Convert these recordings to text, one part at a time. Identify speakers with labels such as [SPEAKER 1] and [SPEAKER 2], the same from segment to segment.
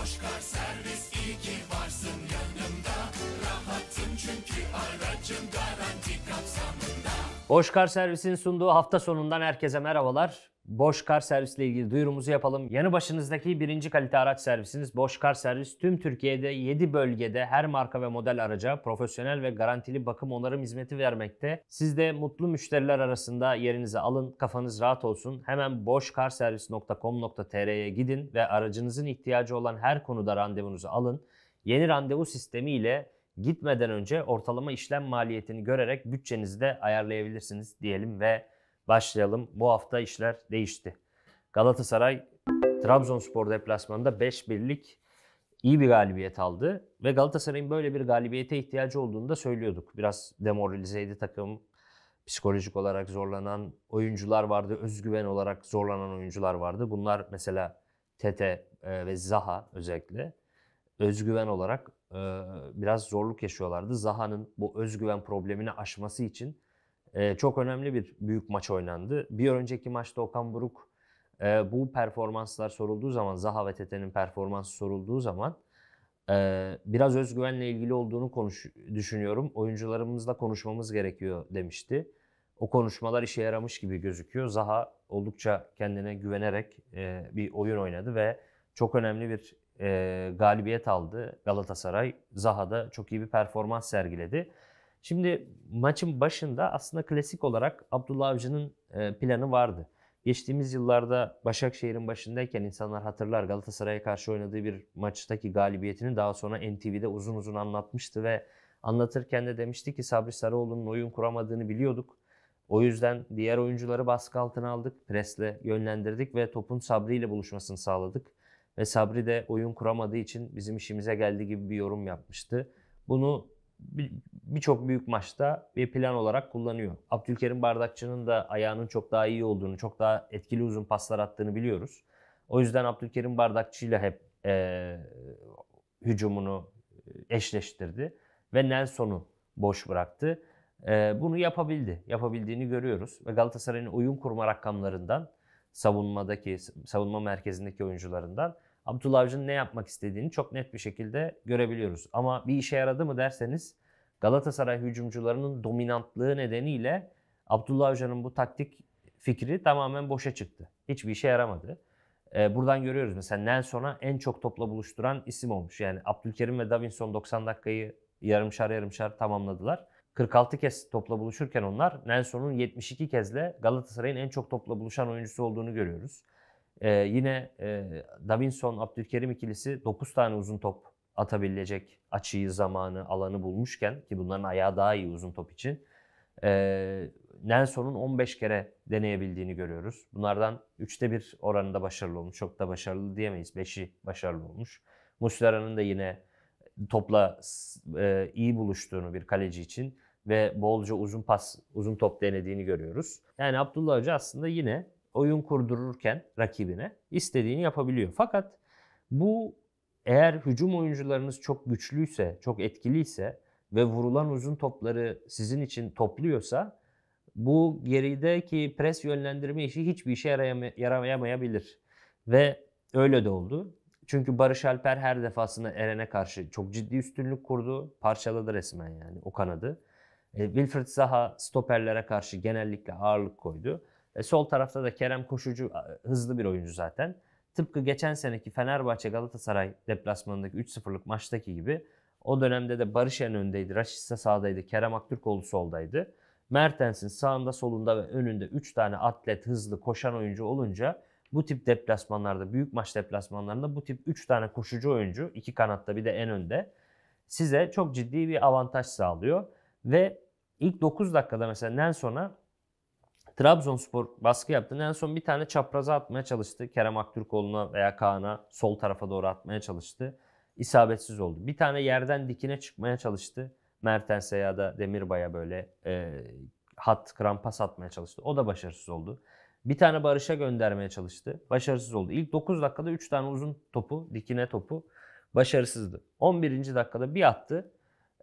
[SPEAKER 1] Boş Boşkar Servis'in sunduğu hafta sonundan herkese merhabalar. Boşkar Servis ile ilgili duyurumuzu yapalım. Yanı başınızdaki birinci kalite araç servisiniz Boşkar Servis tüm Türkiye'de 7 bölgede her marka ve model araca profesyonel ve garantili bakım onarım hizmeti vermekte. Siz de mutlu müşteriler arasında yerinizi alın, kafanız rahat olsun. Hemen boşkarservis.com.tr'ye gidin ve aracınızın ihtiyacı olan her konuda randevunuzu alın. Yeni randevu sistemi ile gitmeden önce ortalama işlem maliyetini görerek bütçenizi de ayarlayabilirsiniz diyelim ve başlayalım. Bu hafta işler değişti. Galatasaray Trabzonspor deplasmanında 5-1'lik iyi bir galibiyet aldı ve Galatasaray'ın böyle bir galibiyete ihtiyacı olduğunu da söylüyorduk. Biraz demoralizeydi takım. Psikolojik olarak zorlanan oyuncular vardı, özgüven olarak zorlanan oyuncular vardı. Bunlar mesela Tete e, ve Zaha özellikle özgüven olarak biraz zorluk yaşıyorlardı. Zaha'nın bu özgüven problemini aşması için çok önemli bir büyük maç oynandı. Bir önceki maçta Okan Buruk bu performanslar sorulduğu zaman, Zaha ve Tete'nin performansı sorulduğu zaman biraz özgüvenle ilgili olduğunu konuş düşünüyorum. Oyuncularımızla konuşmamız gerekiyor demişti. O konuşmalar işe yaramış gibi gözüküyor. Zaha oldukça kendine güvenerek bir oyun oynadı ve çok önemli bir e, galibiyet aldı Galatasaray. Zaha da çok iyi bir performans sergiledi. Şimdi maçın başında aslında klasik olarak Abdullah Avcı'nın e, planı vardı. Geçtiğimiz yıllarda Başakşehir'in başındayken insanlar hatırlar Galatasaray'a karşı oynadığı bir maçtaki galibiyetini daha sonra NTV'de uzun uzun anlatmıştı ve anlatırken de demişti ki Sabri Sarıoğlu'nun oyun kuramadığını biliyorduk. O yüzden diğer oyuncuları baskı altına aldık, presle yönlendirdik ve topun Sabri ile buluşmasını sağladık ve Sabri de oyun kuramadığı için bizim işimize geldi gibi bir yorum yapmıştı. Bunu birçok büyük maçta bir plan olarak kullanıyor. Abdülkerim Bardakçı'nın da ayağının çok daha iyi olduğunu, çok daha etkili uzun paslar attığını biliyoruz. O yüzden Abdülkerim Bardakçı ile hep e, hücumunu eşleştirdi ve Nelson'u boş bıraktı. E, bunu yapabildi. Yapabildiğini görüyoruz ve Galatasaray'ın oyun kurma rakamlarından savunmadaki savunma merkezindeki oyuncularından Abdullah Avcı'nın ne yapmak istediğini çok net bir şekilde görebiliyoruz. Ama bir işe yaradı mı derseniz Galatasaray hücumcularının dominantlığı nedeniyle Abdullah Avcı'nın bu taktik fikri tamamen boşa çıktı. Hiçbir işe yaramadı. Ee, buradan görüyoruz mesela Nelson'a en çok topla buluşturan isim olmuş. Yani Abdülkerim ve Davinson 90 dakikayı yarımşar yarımşar tamamladılar. 46 kez topla buluşurken onlar Nelson'un 72 kezle Galatasaray'ın en çok topla buluşan oyuncusu olduğunu görüyoruz. Ee, yine e, Davinson Abdülkerim ikilisi 9 tane uzun top atabilecek açıyı, zamanı, alanı bulmuşken ki bunların ayağı daha iyi uzun top için. E, Nelson'un 15 kere deneyebildiğini görüyoruz. Bunlardan 3'te 1 oranında başarılı olmuş. Çok da başarılı diyemeyiz. 5'i başarılı olmuş. Muslera'nın da yine topla e, iyi buluştuğunu bir kaleci için ve bolca uzun pas, uzun top denediğini görüyoruz. Yani Abdullah Hoca aslında yine oyun kurdururken rakibine istediğini yapabiliyor. Fakat bu eğer hücum oyuncularınız çok güçlüyse, çok etkiliyse ve vurulan uzun topları sizin için topluyorsa bu gerideki pres yönlendirme işi hiçbir işe yaramayabilir Ve öyle de oldu. Çünkü Barış Alper her defasında Eren'e karşı çok ciddi üstünlük kurdu. Parçaladı resmen yani o kanadı. E, Wilfried Zaha stoperlere karşı genellikle ağırlık koydu. E, sol tarafta da Kerem Koşucu hızlı bir oyuncu zaten. Tıpkı geçen seneki Fenerbahçe Galatasaray deplasmanındaki 3-0'lık maçtaki gibi o dönemde de Barış En öndeydi, Raşitsa sağdaydı, Kerem Aktürkoğlu soldaydı. Mertens'in sağında, solunda ve önünde 3 tane atlet, hızlı, koşan oyuncu olunca bu tip deplasmanlarda, büyük maç deplasmanlarında bu tip 3 tane koşucu oyuncu, iki kanatta bir de en önde size çok ciddi bir avantaj sağlıyor. Ve ilk 9 dakikada mesela Nelson'a Trabzonspor baskı yaptı. En son bir tane çapraza atmaya çalıştı. Kerem Aktürkoğlu'na veya Kaan'a sol tarafa doğru atmaya çalıştı. İsabetsiz oldu. Bir tane yerden dikine çıkmaya çalıştı. Mertens'e ya da Demirbay'a böyle e, hat, krampa satmaya çalıştı. O da başarısız oldu. Bir tane Barış'a göndermeye çalıştı. Başarısız oldu. İlk 9 dakikada 3 tane uzun topu, dikine topu başarısızdı. 11. dakikada bir attı.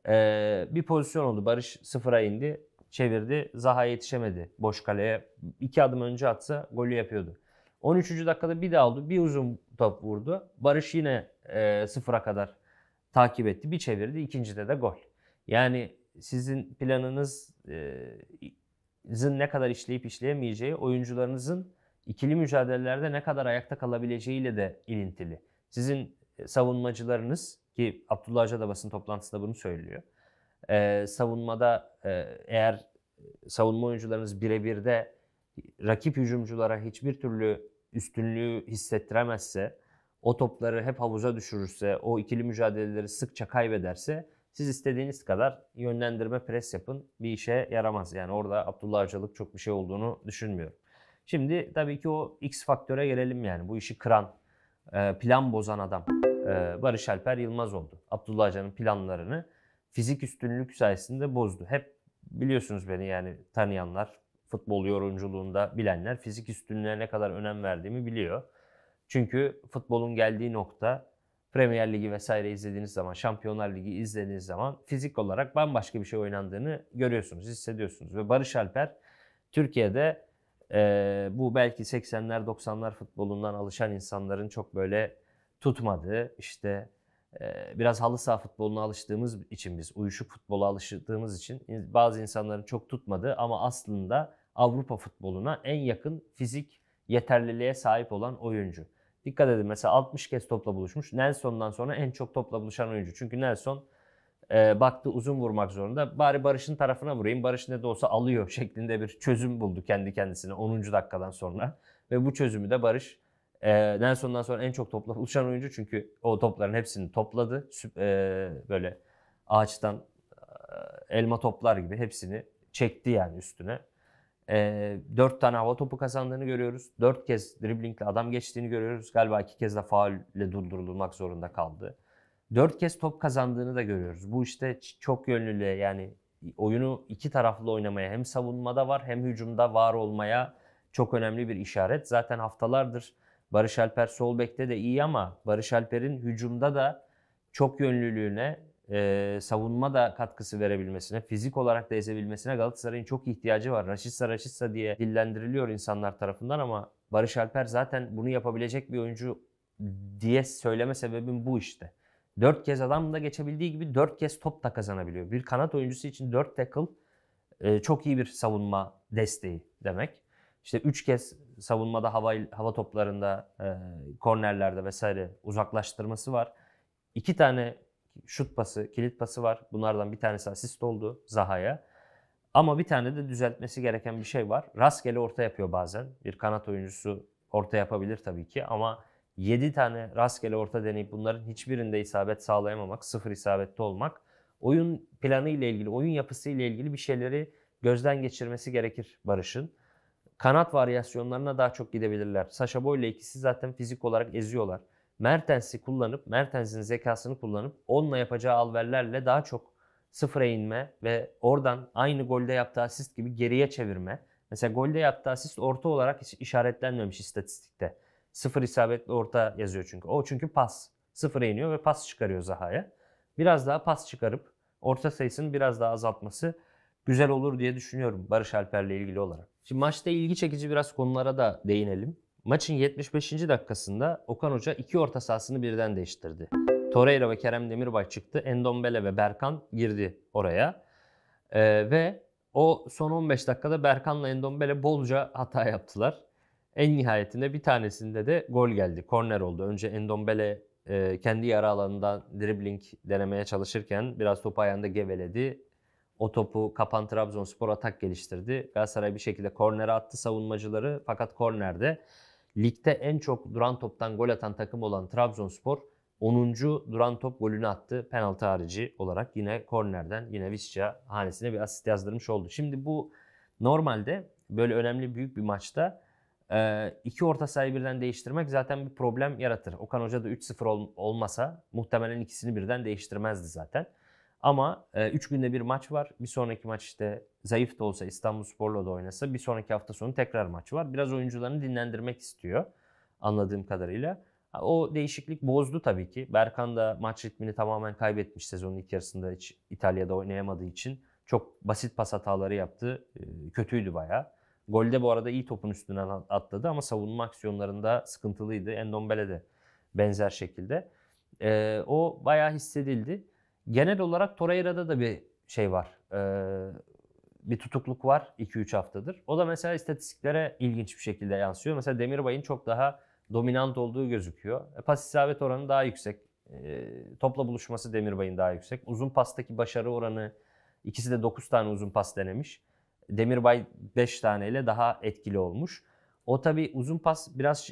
[SPEAKER 1] Ee, bir pozisyon oldu. Barış sıfıra indi çevirdi. Zaha yetişemedi boş kaleye. iki adım önce atsa golü yapıyordu. 13. dakikada bir daha aldı. Bir uzun top vurdu. Barış yine e, sıfıra kadar takip etti. Bir çevirdi. İkincide de gol. Yani sizin planınız e, ne kadar işleyip işleyemeyeceği, oyuncularınızın ikili mücadelelerde ne kadar ayakta kalabileceğiyle de ilintili. Sizin savunmacılarınız ki Abdullah Hoca da basın toplantısında bunu söylüyor ee, e, savunmada eğer savunma oyuncularınız birebir de rakip hücumculara hiçbir türlü üstünlüğü hissettiremezse, o topları hep havuza düşürürse, o ikili mücadeleleri sıkça kaybederse siz istediğiniz kadar yönlendirme pres yapın bir işe yaramaz. Yani orada Abdullah Avcalık çok bir şey olduğunu düşünmüyorum. Şimdi tabii ki o X faktöre gelelim yani. Bu işi kıran, e, plan bozan adam e, Barış Alper Yılmaz oldu. Abdullah Hoca'nın planlarını fizik üstünlük sayesinde bozdu. Hep biliyorsunuz beni yani tanıyanlar, futbol yorumculuğunda bilenler fizik üstünlüğe ne kadar önem verdiğimi biliyor. Çünkü futbolun geldiği nokta Premier Ligi vesaire izlediğiniz zaman, Şampiyonlar Ligi izlediğiniz zaman fizik olarak bambaşka bir şey oynandığını görüyorsunuz, hissediyorsunuz. Ve Barış Alper Türkiye'de e, bu belki 80'ler 90'lar futbolundan alışan insanların çok böyle tutmadığı işte ee, biraz halı saha futboluna alıştığımız için biz, uyuşuk futbola alıştığımız için bazı insanların çok tutmadığı ama aslında Avrupa futboluna en yakın fizik yeterliliğe sahip olan oyuncu. Dikkat edin mesela 60 kez topla buluşmuş. Nelson'dan sonra en çok topla buluşan oyuncu. Çünkü Nelson e, baktı uzun vurmak zorunda. Bari Barış'ın tarafına vurayım. Barış ne de olsa alıyor şeklinde bir çözüm buldu kendi kendisine 10. dakikadan sonra. Ve bu çözümü de Barış e, Nelson'dan sonra en çok topla uçan oyuncu çünkü o topların hepsini topladı. Süp, e, böyle ağaçtan e, elma toplar gibi hepsini çekti yani üstüne. E, 4 tane hava topu kazandığını görüyoruz. dört kez driblingle adam geçtiğini görüyoruz. Galiba iki kez de faulle durdurulmak zorunda kaldı. dört kez top kazandığını da görüyoruz. Bu işte çok yönlülüğe yani oyunu iki taraflı oynamaya hem savunmada var hem hücumda var olmaya çok önemli bir işaret. Zaten haftalardır Barış Alper sol bekte de iyi ama Barış Alper'in hücumda da çok yönlülüğüne, e, savunma da katkısı verebilmesine, fizik olarak da ezebilmesine Galatasaray'ın çok ihtiyacı var. Raşitsa Raşitsa diye dillendiriliyor insanlar tarafından ama Barış Alper zaten bunu yapabilecek bir oyuncu diye söyleme sebebim bu işte. Dört kez adam da geçebildiği gibi dört kez top da kazanabiliyor. Bir kanat oyuncusu için dört tackle e, çok iyi bir savunma desteği demek. İşte üç kez savunmada hava hava toplarında, e, kornerlerde vesaire uzaklaştırması var. İki tane şut pası, kilit pası var. Bunlardan bir tanesi asist oldu Zaha'ya. Ama bir tane de düzeltmesi gereken bir şey var. Rastgele orta yapıyor bazen. Bir kanat oyuncusu orta yapabilir tabii ki ama 7 tane rastgele orta deneyip bunların hiçbirinde isabet sağlayamamak, sıfır isabette olmak oyun planı ile ilgili, oyun yapısı ile ilgili bir şeyleri gözden geçirmesi gerekir Barış'ın. Kanat varyasyonlarına daha çok gidebilirler. Sasha Boy ile ikisi zaten fizik olarak eziyorlar. Mertens'i kullanıp, Mertens'in zekasını kullanıp onunla yapacağı alverlerle daha çok sıfıra inme ve oradan aynı golde yaptığı asist gibi geriye çevirme. Mesela golde yaptığı asist orta olarak hiç işaretlenmemiş istatistikte. Sıfır isabetli orta yazıyor çünkü. O çünkü pas. Sıfıra iniyor ve pas çıkarıyor Zaha'ya. Biraz daha pas çıkarıp orta sayısını biraz daha azaltması güzel olur diye düşünüyorum Barış Alper'le ilgili olarak. Şimdi maçta ilgi çekici biraz konulara da değinelim. Maçın 75. dakikasında Okan Hoca iki orta sahasını birden değiştirdi. Torreira ve Kerem Demirbay çıktı. Endombele ve Berkan girdi oraya. Ee, ve o son 15 dakikada Berkan'la Endombele bolca hata yaptılar. En nihayetinde bir tanesinde de gol geldi. Korner oldu. Önce Endombele e, kendi yara alanından dribbling denemeye çalışırken biraz topu ayağında geveledi. O topu kapan Trabzonspor atak geliştirdi. Galatasaray bir şekilde kornere attı savunmacıları. Fakat kornerde ligde en çok duran toptan gol atan takım olan Trabzonspor 10. duran top golünü attı. Penaltı harici olarak yine kornerden yine Visca hanesine bir asist yazdırmış oldu. Şimdi bu normalde böyle önemli büyük bir maçta e, iki orta sahayı birden değiştirmek zaten bir problem yaratır. Okan Hoca da 3-0 olmasa muhtemelen ikisini birden değiştirmezdi zaten. Ama 3 e, günde bir maç var. Bir sonraki maç işte zayıf da olsa İstanbul Spor'la da oynasa bir sonraki hafta sonu tekrar maç var. Biraz oyuncularını dinlendirmek istiyor anladığım kadarıyla. O değişiklik bozdu tabii ki. Berkan da maç ritmini tamamen kaybetmiş sezonun ilk yarısında hiç İtalya'da oynayamadığı için. Çok basit pas hataları yaptı. E, kötüydü bayağı. Golde bu arada iyi topun üstünden atladı ama savunma aksiyonlarında sıkıntılıydı. Endombele de benzer şekilde. E, o bayağı hissedildi. Genel olarak Torreira'da da bir şey var. Ee, bir tutukluk var 2-3 haftadır. O da mesela istatistiklere ilginç bir şekilde yansıyor. Mesela Demirbay'ın çok daha dominant olduğu gözüküyor. E, pas isabet oranı daha yüksek. E, topla buluşması Demirbay'ın daha yüksek. Uzun pastaki başarı oranı ikisi de 9 tane uzun pas denemiş. Demirbay 5 taneyle daha etkili olmuş. O tabi uzun pas biraz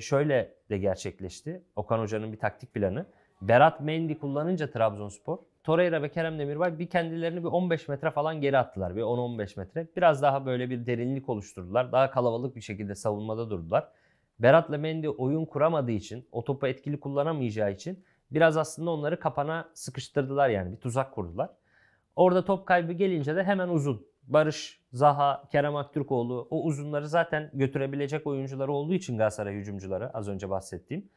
[SPEAKER 1] şöyle de gerçekleşti. Okan Hoca'nın bir taktik planı. Berat Mendy kullanınca Trabzonspor Torreira ve Kerem Demirbay bir kendilerini bir 15 metre falan geri attılar. Bir 10-15 metre. Biraz daha böyle bir derinlik oluşturdular. Daha kalabalık bir şekilde savunmada durdular. Berat'la Mendy oyun kuramadığı için, o topu etkili kullanamayacağı için biraz aslında onları kapana sıkıştırdılar yani bir tuzak kurdular. Orada top kaybı gelince de hemen uzun. Barış, Zaha, Kerem Aktürkoğlu o uzunları zaten götürebilecek oyuncuları olduğu için Galatasaray hücumcuları az önce bahsettiğim.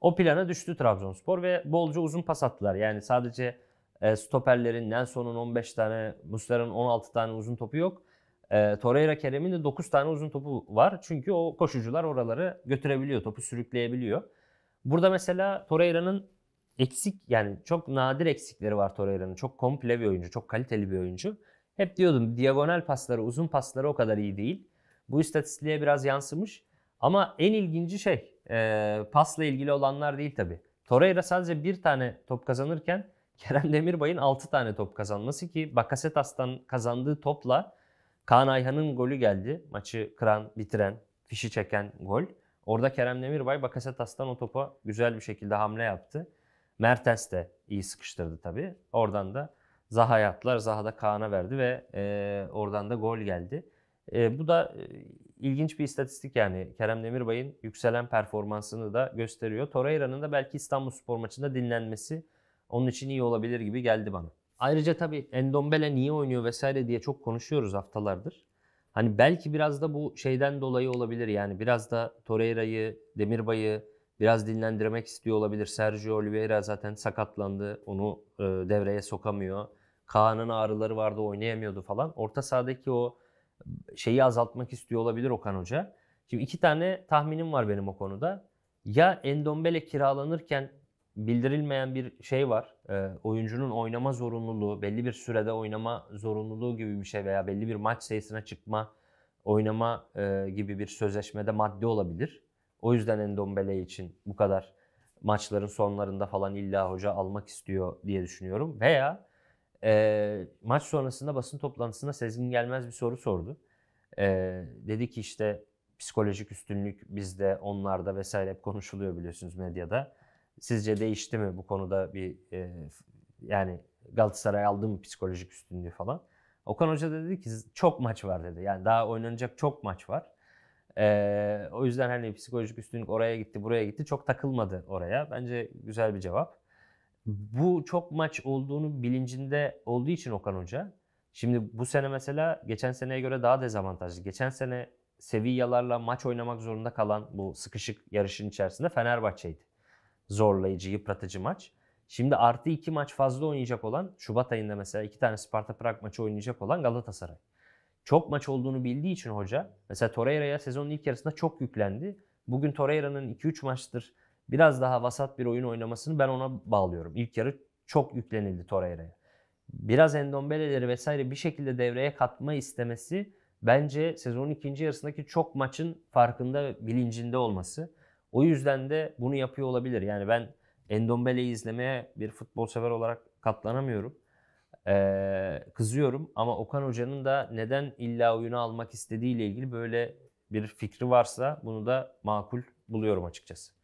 [SPEAKER 1] O plana düştü Trabzonspor ve bolca uzun pas attılar. Yani sadece e, stoperlerin Nelson'un 15 tane, Muslera'nın 16 tane uzun topu yok. E, Torreira Kerem'in de 9 tane uzun topu var. Çünkü o koşucular oraları götürebiliyor, topu sürükleyebiliyor. Burada mesela Torreira'nın eksik yani çok nadir eksikleri var Torreira'nın. Çok komple bir oyuncu, çok kaliteli bir oyuncu. Hep diyordum diagonal pasları, uzun pasları o kadar iyi değil. Bu istatistiğe biraz yansımış. Ama en ilginci şey e, pasla ilgili olanlar değil tabi. Torreira sadece bir tane top kazanırken Kerem Demirbay'ın 6 tane top kazanması ki Bakasetas'tan kazandığı topla Kaan Ayhan'ın golü geldi. Maçı kıran, bitiren, fişi çeken gol. Orada Kerem Demirbay Bakasetas'tan o topa güzel bir şekilde hamle yaptı. Mertens de iyi sıkıştırdı tabii. Oradan da Zaha'ya attılar. Zaha da Kaan'a verdi ve e, oradan da gol geldi. E, bu da ilginç bir istatistik yani Kerem Demirbay'ın yükselen performansını da gösteriyor. Torreira'nın da belki İstanbul Spor maçında dinlenmesi onun için iyi olabilir gibi geldi bana. Ayrıca tabii Endombele niye oynuyor vesaire diye çok konuşuyoruz haftalardır. Hani belki biraz da bu şeyden dolayı olabilir yani biraz da Torreira'yı, Demirbay'ı biraz dinlendirmek istiyor olabilir. Sergio Oliveira zaten sakatlandı. Onu e, devreye sokamıyor. Kaan'ın ağrıları vardı oynayamıyordu falan. Orta sahadaki o şeyi azaltmak istiyor olabilir Okan Hoca. Şimdi iki tane tahminim var benim o konuda. Ya Endombele kiralanırken bildirilmeyen bir şey var. E, oyuncunun oynama zorunluluğu, belli bir sürede oynama zorunluluğu gibi bir şey veya belli bir maç sayısına çıkma, oynama e, gibi bir sözleşmede madde olabilir. O yüzden Endombele için bu kadar maçların sonlarında falan illa hoca almak istiyor diye düşünüyorum. Veya e, maç sonrasında basın toplantısında Sezgin Gelmez bir soru sordu. E, dedi ki işte psikolojik üstünlük bizde, onlarda vesaire hep konuşuluyor biliyorsunuz medyada. Sizce değişti mi bu konuda bir e, yani Galatasaray aldı mı psikolojik üstünlüğü falan? Okan Hoca da dedi ki çok maç var dedi. Yani daha oynanacak çok maç var. Ee, o yüzden hani psikolojik üstünlük oraya gitti buraya gitti çok takılmadı oraya. Bence güzel bir cevap bu çok maç olduğunu bilincinde olduğu için Okan Hoca. Şimdi bu sene mesela geçen seneye göre daha dezavantajlı. Geçen sene Sevilla'larla maç oynamak zorunda kalan bu sıkışık yarışın içerisinde Fenerbahçe'ydi. Zorlayıcı, yıpratıcı maç. Şimdi artı iki maç fazla oynayacak olan Şubat ayında mesela iki tane Sparta Prag maçı oynayacak olan Galatasaray. Çok maç olduğunu bildiği için hoca mesela Torreira'ya sezonun ilk yarısında çok yüklendi. Bugün Torreira'nın 2-3 maçtır biraz daha vasat bir oyun oynamasını ben ona bağlıyorum. İlk yarı çok yüklenildi Torreira'ya. Biraz Endombeleleri vesaire bir şekilde devreye katma istemesi bence sezonun ikinci yarısındaki çok maçın farkında, bilincinde olması. O yüzden de bunu yapıyor olabilir. Yani ben Endombele'yi izlemeye bir futbol sever olarak katlanamıyorum. Ee, kızıyorum ama Okan Hoca'nın da neden illa oyunu almak istediğiyle ilgili böyle bir fikri varsa bunu da makul buluyorum açıkçası.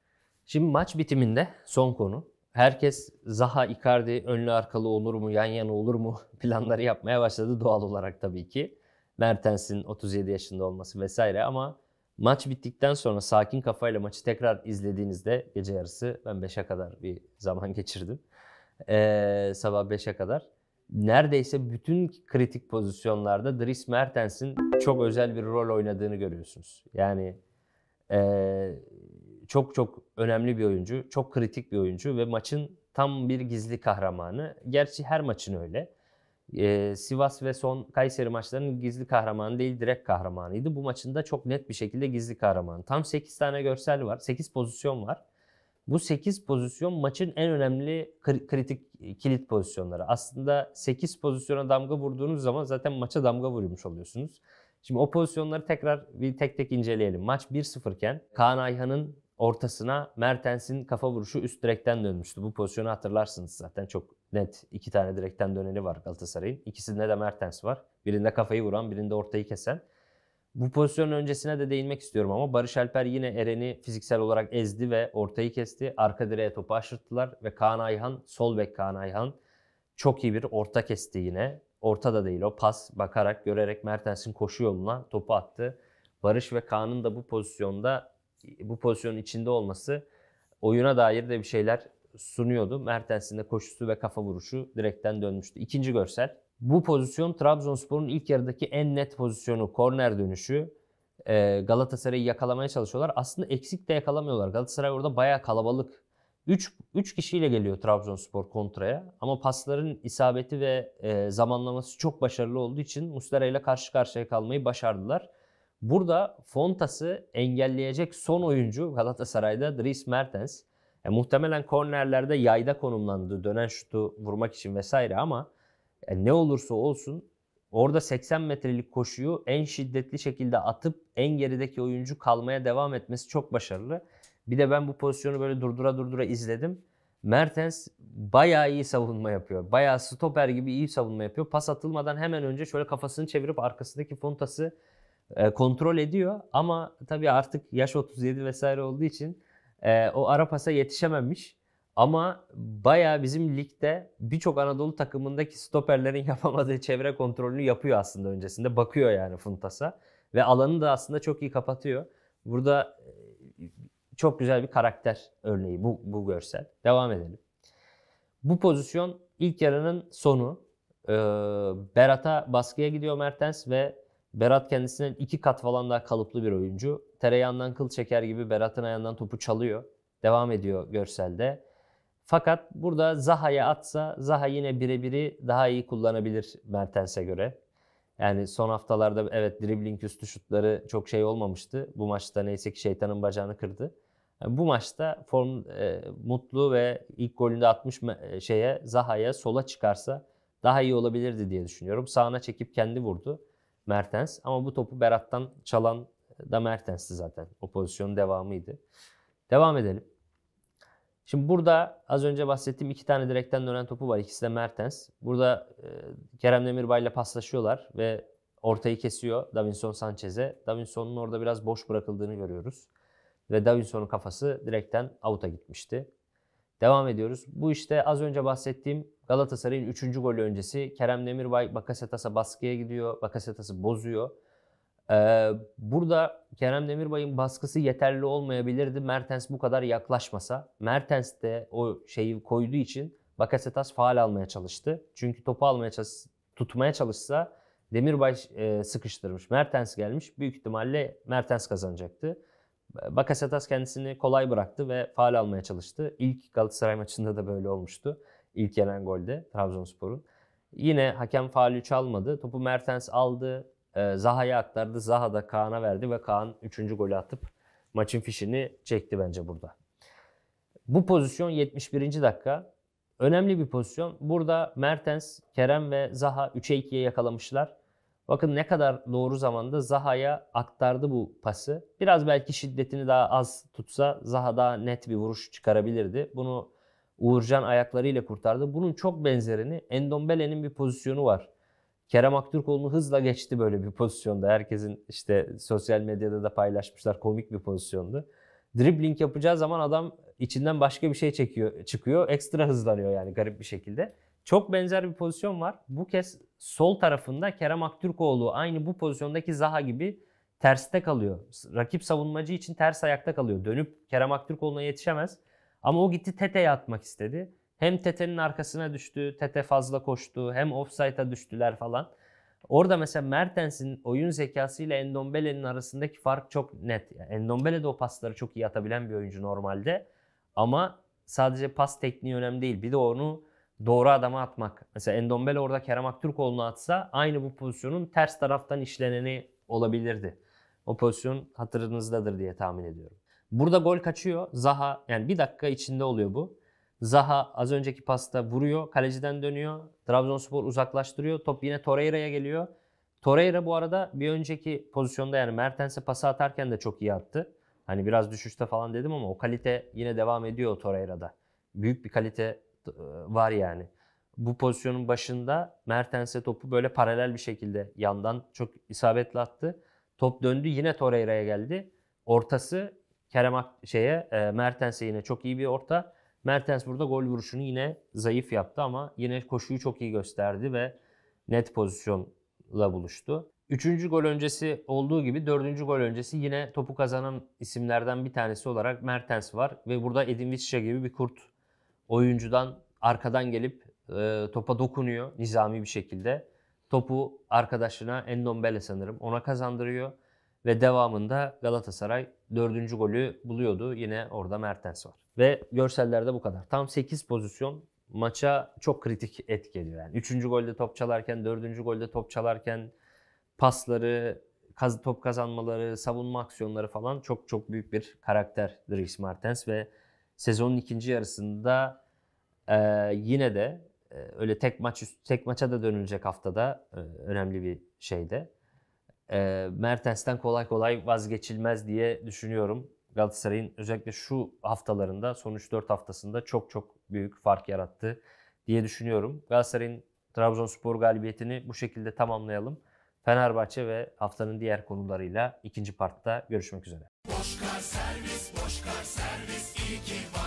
[SPEAKER 1] Şimdi maç bitiminde son konu. Herkes Zaha, Icardi önlü arkalı olur mu, yan yana olur mu planları yapmaya başladı doğal olarak tabii ki. Mertens'in 37 yaşında olması vesaire ama maç bittikten sonra sakin kafayla maçı tekrar izlediğinizde gece yarısı ben 5'e kadar bir zaman geçirdim. Ee, sabah 5'e kadar. Neredeyse bütün kritik pozisyonlarda Dries Mertens'in çok özel bir rol oynadığını görüyorsunuz. Yani ee, çok çok önemli bir oyuncu, çok kritik bir oyuncu ve maçın tam bir gizli kahramanı. Gerçi her maçın öyle. Ee, Sivas ve son Kayseri maçlarının gizli kahramanı değil direkt kahramanıydı. Bu maçında çok net bir şekilde gizli kahramanı. Tam 8 tane görsel var, 8 pozisyon var. Bu 8 pozisyon maçın en önemli kritik kilit pozisyonları. Aslında 8 pozisyona damga vurduğunuz zaman zaten maça damga vurmuş oluyorsunuz. Şimdi o pozisyonları tekrar bir tek tek inceleyelim. Maç 1-0 iken Kaan Ayhan'ın ortasına Mertens'in kafa vuruşu üst direkten dönmüştü. Bu pozisyonu hatırlarsınız zaten çok net. iki tane direkten döneni var Galatasaray'ın. İkisinde de Mertens var. Birinde kafayı vuran, birinde ortayı kesen. Bu pozisyonun öncesine de değinmek istiyorum ama Barış Alper yine Eren'i fiziksel olarak ezdi ve ortayı kesti. Arka direğe topu aşırttılar ve Kaan Ayhan, sol bek Kaan Ayhan çok iyi bir orta kesti yine. Orta da değil o pas bakarak görerek Mertens'in koşu yoluna topu attı. Barış ve Kaan'ın da bu pozisyonda bu pozisyonun içinde olması oyuna dair de bir şeyler sunuyordu. Mertens'in de koşusu ve kafa vuruşu direkten dönmüştü. İkinci görsel. Bu pozisyon Trabzonspor'un ilk yarıdaki en net pozisyonu. Korner dönüşü. Ee, Galatasaray'ı yakalamaya çalışıyorlar. Aslında eksik de yakalamıyorlar. Galatasaray orada bayağı kalabalık. 3 3 kişiyle geliyor Trabzonspor kontraya ama pasların isabeti ve e, zamanlaması çok başarılı olduğu için Muslera ile karşı karşıya kalmayı başardılar. Burada Fontas'ı engelleyecek son oyuncu Galatasaray'da Dries Mertens. E, muhtemelen kornerlerde yayda konumlandı. Dönen şutu vurmak için vesaire ama e, ne olursa olsun orada 80 metrelik koşuyu en şiddetli şekilde atıp en gerideki oyuncu kalmaya devam etmesi çok başarılı. Bir de ben bu pozisyonu böyle durdura durdura izledim. Mertens bayağı iyi savunma yapıyor. Bayağı stoper gibi iyi savunma yapıyor. Pas atılmadan hemen önce şöyle kafasını çevirip arkasındaki Fontas'ı e, kontrol ediyor ama tabii artık yaş 37 vesaire olduğu için e, o ara pasa yetişememiş. Ama baya bizim ligde birçok Anadolu takımındaki stoperlerin yapamadığı çevre kontrolünü yapıyor aslında öncesinde. Bakıyor yani Funtas'a. Ve alanı da aslında çok iyi kapatıyor. Burada e, çok güzel bir karakter örneği bu, bu görsel. Devam edelim. Bu pozisyon ilk yarının sonu. Berat'a baskıya gidiyor Mertens ve Berat kendisinden iki kat falan daha kalıplı bir oyuncu. Tereyağından kıl çeker gibi Berat'ın ayağından topu çalıyor. Devam ediyor görselde. Fakat burada Zaha'ya atsa Zaha yine birebiri daha iyi kullanabilir Mertens'e göre. Yani son haftalarda evet dribbling üstü şutları çok şey olmamıştı. Bu maçta neyse ki şeytanın bacağını kırdı. Yani bu maçta form e, mutlu ve ilk golünde atmış e, şeye Zaha'ya sola çıkarsa daha iyi olabilirdi diye düşünüyorum. Sağına çekip kendi vurdu. Mertens. Ama bu topu Berat'tan çalan da Mertens'ti zaten. O pozisyonun devamıydı. Devam edelim. Şimdi burada az önce bahsettiğim iki tane direkten dönen topu var. İkisi de Mertens. Burada e, Kerem Demirbay ile paslaşıyorlar ve ortayı kesiyor Davinson Sanchez'e. Davinson'un orada biraz boş bırakıldığını görüyoruz. Ve Davinson'un kafası direkten avuta gitmişti. Devam ediyoruz. Bu işte az önce bahsettiğim Galatasaray'ın 3. golü öncesi Kerem Demirbay Bakasetas'a baskıya gidiyor. Bakasetas'ı bozuyor. Ee, burada Kerem Demirbay'ın baskısı yeterli olmayabilirdi. Mertens bu kadar yaklaşmasa. Mertens de o şeyi koyduğu için Bakasetas faal almaya çalıştı. Çünkü topu almaya çalış, tutmaya çalışsa Demirbay e, sıkıştırmış. Mertens gelmiş. Büyük ihtimalle Mertens kazanacaktı. Bakasetas kendisini kolay bıraktı ve faal almaya çalıştı. İlk Galatasaray maçında da böyle olmuştu. İlk gelen golde Trabzonspor'un. Yine hakem faulü çalmadı. Topu Mertens aldı. E, Zaha'ya aktardı. Zaha da Kaan'a verdi ve Kaan 3. golü atıp maçın fişini çekti bence burada. Bu pozisyon 71. dakika. Önemli bir pozisyon. Burada Mertens, Kerem ve Zaha 3'e 2'ye yakalamışlar. Bakın ne kadar doğru zamanda Zaha'ya aktardı bu pası. Biraz belki şiddetini daha az tutsa Zaha daha net bir vuruş çıkarabilirdi. Bunu Uğurcan ayaklarıyla kurtardı. Bunun çok benzerini Endombele'nin bir pozisyonu var. Kerem Aktürkoğlu'nu hızla geçti böyle bir pozisyonda. Herkesin işte sosyal medyada da paylaşmışlar komik bir pozisyondu. Dribbling yapacağı zaman adam içinden başka bir şey çekiyor, çıkıyor. Ekstra hızlanıyor yani garip bir şekilde. Çok benzer bir pozisyon var. Bu kez sol tarafında Kerem Aktürkoğlu aynı bu pozisyondaki Zaha gibi terste kalıyor. Rakip savunmacı için ters ayakta kalıyor. Dönüp Kerem Aktürkoğlu'na yetişemez. Ama o gitti Tete'ye atmak istedi. Hem Tete'nin arkasına düştü, Tete fazla koştu, hem offside'a düştüler falan. Orada mesela Mertens'in oyun zekası ile Endombele'nin arasındaki fark çok net. Yani Endombele de o pasları çok iyi atabilen bir oyuncu normalde. Ama sadece pas tekniği önemli değil. Bir de onu doğru adama atmak. Mesela Endombele orada Kerem Aktürkoğlu'na atsa aynı bu pozisyonun ters taraftan işleneni olabilirdi. O pozisyon hatırınızdadır diye tahmin ediyorum. Burada gol kaçıyor. Zaha yani bir dakika içinde oluyor bu. Zaha az önceki pasta vuruyor. Kaleciden dönüyor. Trabzonspor uzaklaştırıyor. Top yine Torreira'ya geliyor. Torreira bu arada bir önceki pozisyonda yani Mertens'e pası atarken de çok iyi attı. Hani biraz düşüşte falan dedim ama o kalite yine devam ediyor Torreira'da. Büyük bir kalite e, var yani. Bu pozisyonun başında Mertens'e topu böyle paralel bir şekilde yandan çok isabetli attı. Top döndü yine Torreira'ya geldi. Ortası Kerem Ak şeye e, Mertens'e yine çok iyi bir orta. Mertens burada gol vuruşunu yine zayıf yaptı ama yine koşuyu çok iyi gösterdi ve net pozisyonla buluştu. Üçüncü gol öncesi olduğu gibi dördüncü gol öncesi yine topu kazanan isimlerden bir tanesi olarak Mertens var. Ve burada Edin Visca gibi bir kurt oyuncudan arkadan gelip e, topa dokunuyor nizami bir şekilde. Topu arkadaşına Endombele sanırım ona kazandırıyor. Ve devamında Galatasaray dördüncü golü buluyordu. Yine orada Mertens var. Ve görsellerde bu kadar. Tam 8 pozisyon maça çok kritik etki ediyor. Yani üçüncü golde top çalarken, dördüncü golde top çalarken pasları, kaz, top kazanmaları, savunma aksiyonları falan çok çok büyük bir karakter Dries Mertens ve sezonun ikinci yarısında e, yine de e, öyle tek maç tek maça da dönülecek haftada e, önemli bir şeyde e, Mertens'ten kolay kolay vazgeçilmez diye düşünüyorum. Galatasaray'ın özellikle şu haftalarında son 3-4 haftasında çok çok büyük fark yarattı diye düşünüyorum. Galatasaray'ın Trabzonspor galibiyetini bu şekilde tamamlayalım. Fenerbahçe ve haftanın diğer konularıyla ikinci partta görüşmek üzere. Boşkar servis, boşkar servis, iyi ki var.